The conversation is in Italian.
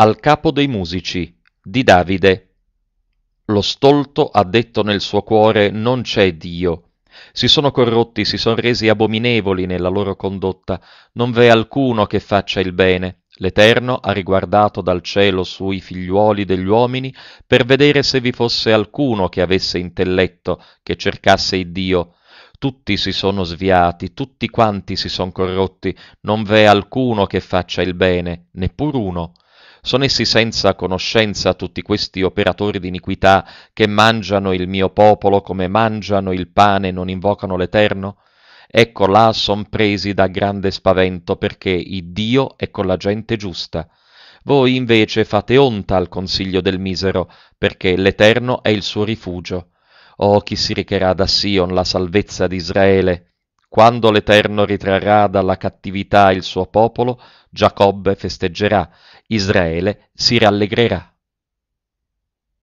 Al capo dei musici di Davide. Lo stolto ha detto nel suo cuore non c'è Dio. Si sono corrotti, si sono resi abominevoli nella loro condotta, non v'è alcuno che faccia il bene. L'Eterno ha riguardato dal cielo sui figliuoli degli uomini per vedere se vi fosse alcuno che avesse intelletto, che cercasse il Dio. Tutti si sono sviati, tutti quanti si sono corrotti, non v'è alcuno che faccia il bene, neppur uno. Sono essi senza conoscenza tutti questi operatori di iniquità che mangiano il mio popolo come mangiano il pane e non invocano l'Eterno? Ecco là son presi da grande spavento perché il Dio è con la gente giusta. Voi invece fate onta al consiglio del misero, perché l'Eterno è il suo rifugio. Oh, chi si recherà da Sion la salvezza di Israele? Quando l'Eterno ritrarrà dalla cattività il suo popolo, Giacobbe festeggerà, Israele si rallegrerà.